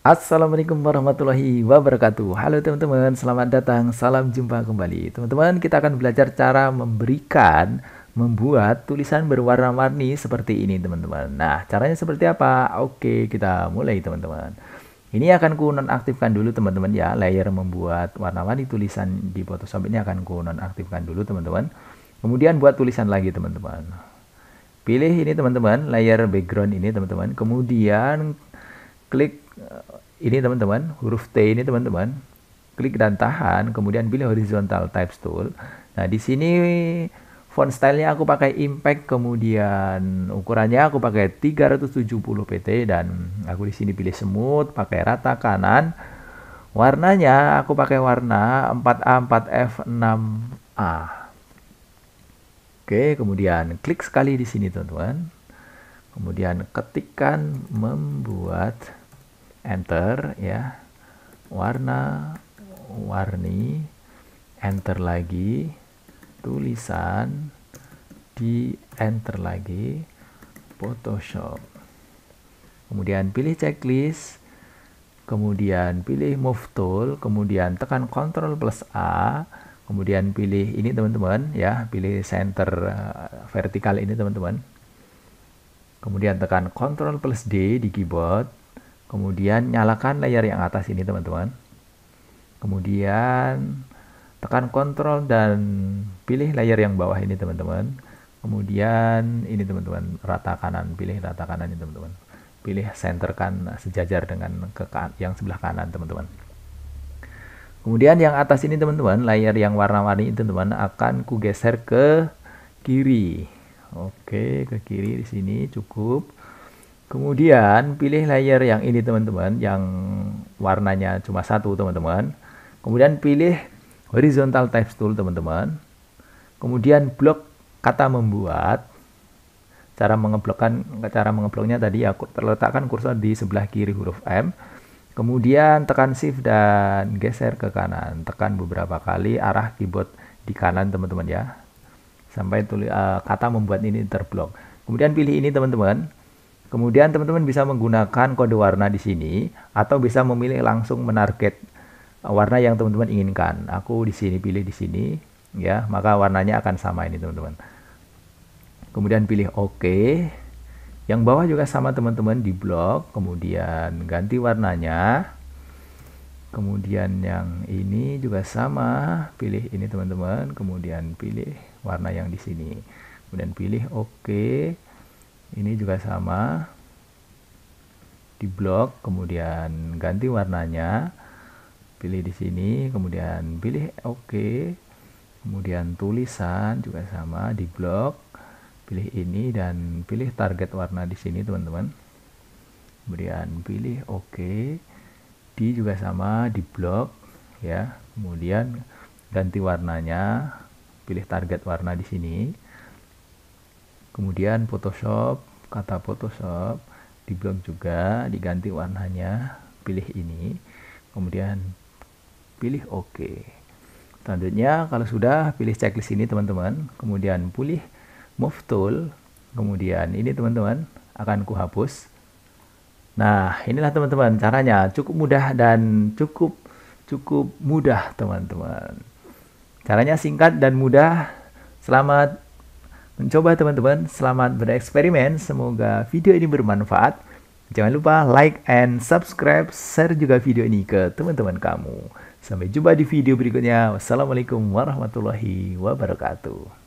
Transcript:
Assalamualaikum warahmatullahi wabarakatuh. Halo teman-teman, selamat datang. Salam jumpa kembali. Teman-teman, kita akan belajar cara memberikan membuat tulisan berwarna-warni seperti ini, teman-teman. Nah, caranya seperti apa? Oke, kita mulai, teman-teman. Ini akan ku nonaktifkan dulu, teman-teman ya. Layer membuat warna-warni tulisan di Photoshop ini akan ku nonaktifkan dulu, teman-teman. Kemudian buat tulisan lagi, teman-teman. Pilih ini, teman-teman, layer background ini, teman-teman. Kemudian klik ini teman-teman, huruf T ini teman-teman, klik dan tahan, kemudian pilih horizontal type tool. Nah, di sini font stylenya aku pakai impact, kemudian ukurannya aku pakai 370 pt dan aku di sini pilih semut, pakai rata kanan. Warnanya aku pakai warna 4A, 4F6A. Oke, kemudian klik sekali di sini teman-teman. Kemudian ketikkan membuat enter ya warna warni enter lagi tulisan di enter lagi Photoshop kemudian pilih checklist kemudian pilih move tool kemudian tekan Ctrl plus A kemudian pilih ini teman-teman ya pilih center eh, vertikal ini teman-teman kemudian tekan Ctrl plus D di keyboard Kemudian nyalakan layar yang atas ini teman-teman. Kemudian tekan kontrol dan pilih layar yang bawah ini teman-teman. Kemudian ini teman-teman rata kanan, pilih rata kanan ini teman-teman. Pilih center kan sejajar dengan ke kan-, yang sebelah kanan teman-teman. Kemudian yang atas ini teman-teman, layar yang warna-warni ini teman-teman akan kugeser ke kiri. Oke, ke kiri di sini cukup. Kemudian pilih layer yang ini teman-teman, yang warnanya cuma satu teman-teman. Kemudian pilih horizontal type tool teman-teman. Kemudian blok kata membuat. Cara mengeblokkan cara mengebloknya tadi ya terletakkan kursor di sebelah kiri huruf M. Kemudian tekan shift dan geser ke kanan. Tekan beberapa kali arah keyboard di kanan teman-teman ya. Sampai tulis uh, eh, kata membuat ini terblok. Kemudian pilih ini teman-teman Kemudian teman-teman bisa menggunakan kode warna di sini atau bisa memilih langsung menarget uh, warna yang teman-teman inginkan. Aku di sini pilih di sini ya, maka warnanya akan sama ini teman-teman. Kemudian pilih OK. Yang bawah juga sama teman-teman di blok, kemudian ganti warnanya. Kemudian yang ini juga sama, pilih ini teman-teman, kemudian pilih warna yang di sini. Kemudian pilih OK ini juga sama di blok kemudian ganti warnanya pilih di sini kemudian pilih OK kemudian tulisan juga sama di blok pilih ini dan pilih target warna di sini teman-teman kemudian pilih OK di juga sama di blok ya kemudian ganti warnanya pilih target warna di sini kemudian Photoshop kata Photoshop di diblok juga diganti warnanya pilih ini kemudian pilih OK selanjutnya kalau sudah pilih checklist ini teman-teman kemudian pilih move tool kemudian ini teman-teman akan kuhapus nah inilah teman-teman caranya cukup mudah dan cukup cukup mudah teman-teman caranya singkat dan mudah selamat mencoba teman-teman. Selamat bereksperimen. Semoga video ini bermanfaat. Jangan lupa like and subscribe. Share juga video ini ke teman-teman kamu. Sampai jumpa di video berikutnya. Wassalamualaikum warahmatullahi wabarakatuh.